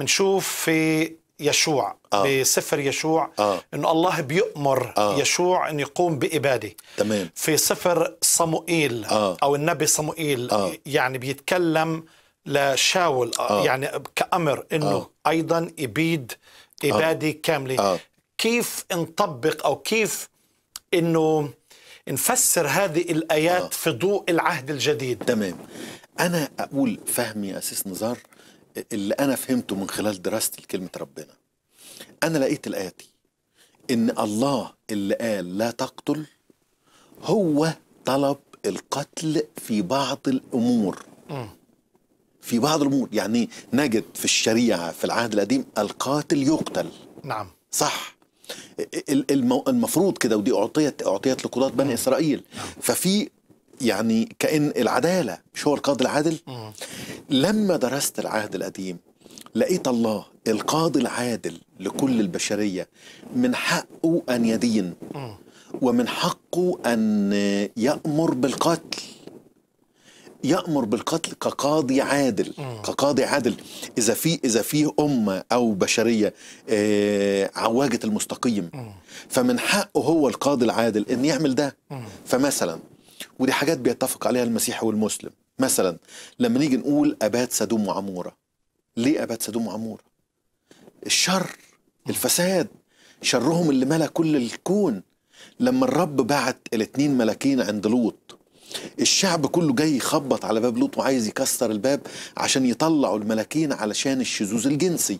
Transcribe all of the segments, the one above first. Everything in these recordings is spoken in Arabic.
بنشوف في يشوع آه. بسفر يشوع آه. انه الله بيؤمر آه. يشوع ان يقوم باباده تمام في سفر صموئيل آه. او النبي صموئيل آه. يعني بيتكلم لشاول آه. آه. يعني كامر انه آه. ايضا يبيد آه. اباده آه. كامله آه. كيف نطبق او كيف انه نفسر هذه الايات آه. في ضوء العهد الجديد تمام انا اقول فهمي اساس نزار اللي أنا فهمته من خلال دراستي لكلمة ربنا أنا لقيت الآتي إن الله اللي قال لا تقتل هو طلب القتل في بعض الأمور في بعض الأمور يعني نجد في الشريعة في العهد القديم القاتل يقتل نعم صح المفروض كده ودي اعطيت اعطيت لقضاه بني نعم. اسرائيل ففي يعني كأن العدالة مش هو القاضي العادل لما درست العهد القديم لقيت الله القاضي العادل لكل البشرية من حقه أن يدين ومن حقه أن يأمر بالقتل يأمر بالقتل كقاضي عادل كقاضي عادل إذا في إذا في أمة أو بشرية آه، عواجة المستقيم فمن حقه هو القاضي العادل إن يعمل ده فمثلا ودي حاجات بيتفق عليها المسيحي والمسلم مثلا لما نيجي نقول أبات سدوم وعمورة ليه أبات سدوم وعمورة الشر الفساد شرهم اللي ملا كل الكون لما الرب بعت الاتنين ملاكين عند لوط الشعب كله جاي يخبط على باب لوط وعايز يكسر الباب عشان يطلعوا الملاكين علشان الشذوذ الجنسي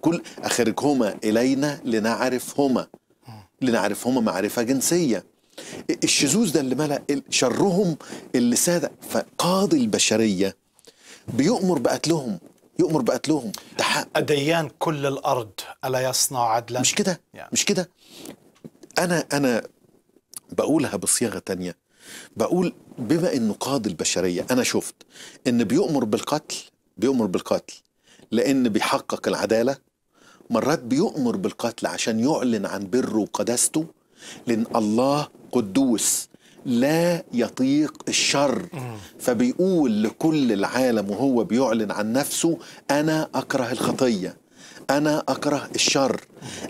كل أخرجهما إلينا لنعرفهما لنعرفهما معرفة جنسية الشذوذ ده اللي ملا شرهم اللي ساد فقاضي البشريه بيؤمر بقتلهم يؤمر بقتلهم ده حق أديان كل الأرض ألا يصنع عدلا مش كده يعني. مش كده أنا أنا بقولها بصياغة تانية بقول بما إنه قاضي البشرية أنا شفت إن بيؤمر بالقتل بيؤمر بالقتل لأن بيحقق العدالة مرات بيؤمر بالقتل عشان يعلن عن بره وقداسته لأن الله قدوس لا يطيق الشر فبيقول لكل العالم وهو بيعلن عن نفسه أنا أكره الخطية أنا أكره الشر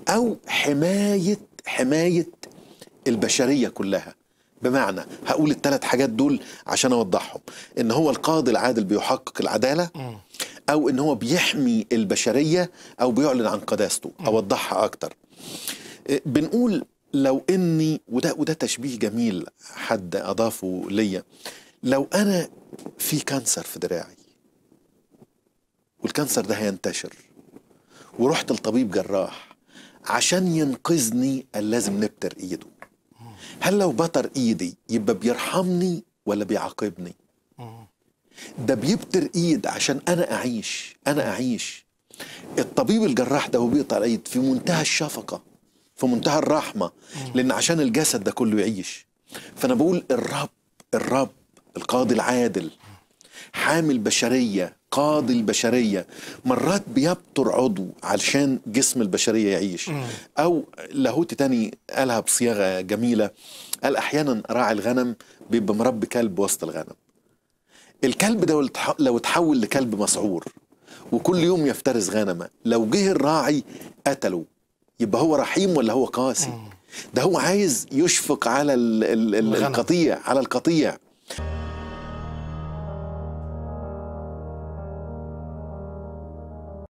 أو حماية حماية البشرية كلها بمعنى هقول الثلاث حاجات دول عشان أوضحهم إن هو القاضي العادل بيحقق العدالة أو إن هو بيحمي البشرية أو بيعلن عن قداسته أوضحها أكتر إيه، بنقول لو اني وده وده تشبيه جميل حد اضافه ليا لو انا في كانسر في دراعي والكانسر ده هينتشر ورحت لطبيب جراح عشان ينقذني قال لازم نبتر ايده هل لو بتر ايدي يبقى بيرحمني ولا بيعاقبني ده بيبتر ايد عشان انا اعيش انا اعيش الطبيب الجراح ده وبيقطع الايد في منتهى الشفقه في منتهى الرحمه لان عشان الجسد ده كله يعيش فانا بقول الرب الرب القاضي العادل حامل بشريه قاضي البشريه مرات بيبتر عضو علشان جسم البشريه يعيش او لاهوت تاني قالها بصياغه جميله قال احيانا راعي الغنم بيبقى مربي كلب وسط الغنم الكلب ده لو اتحول لكلب مسعور وكل يوم يفترس غنمه لو جه الراعي قتله يبقى هو رحيم ولا هو قاسي آه. ده هو عايز يشفق على القطيع على القطيع